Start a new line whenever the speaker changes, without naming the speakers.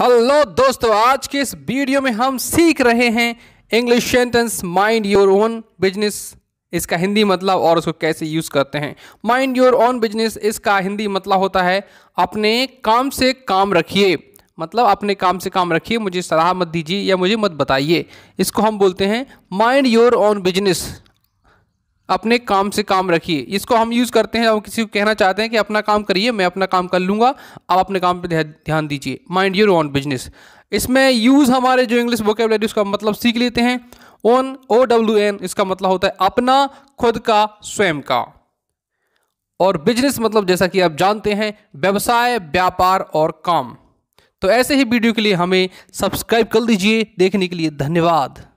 hello दोस्तों आज के इस वीडियो में हम सीख रहे हैं English sentence mind your own business इसका हिंदी मतलब और उसको कैसे यूज़ करते हैं माइंड योर ओन बिजनेस इसका हिंदी मतलब होता है अपने काम से काम रखिए मतलब अपने काम से काम रखिए मुझे सलाह मत दीजिए या मुझे मत बताइए इसको हम बोलते हैं माइंड योर ओन बिजनेस अपने काम से काम रखिए इसको हम यूज़ करते हैं और किसी को कहना चाहते हैं कि अपना काम करिए मैं अपना काम कर लूँगा आप अपने काम पर ध्यान दीजिए माइंड योर ऑन बिजनेस इसमें यूज़ हमारे जो इंग्लिश वोकेबलरी उसका मतलब सीख लेते हैं ओन ओ डब्ल्यू एन इसका मतलब होता है अपना खुद का स्वयं का और बिजनेस मतलब जैसा कि आप जानते हैं व्यवसाय व्यापार और काम तो ऐसे ही वीडियो के लिए हमें सब्सक्राइब कर दीजिए देखने के लिए धन्यवाद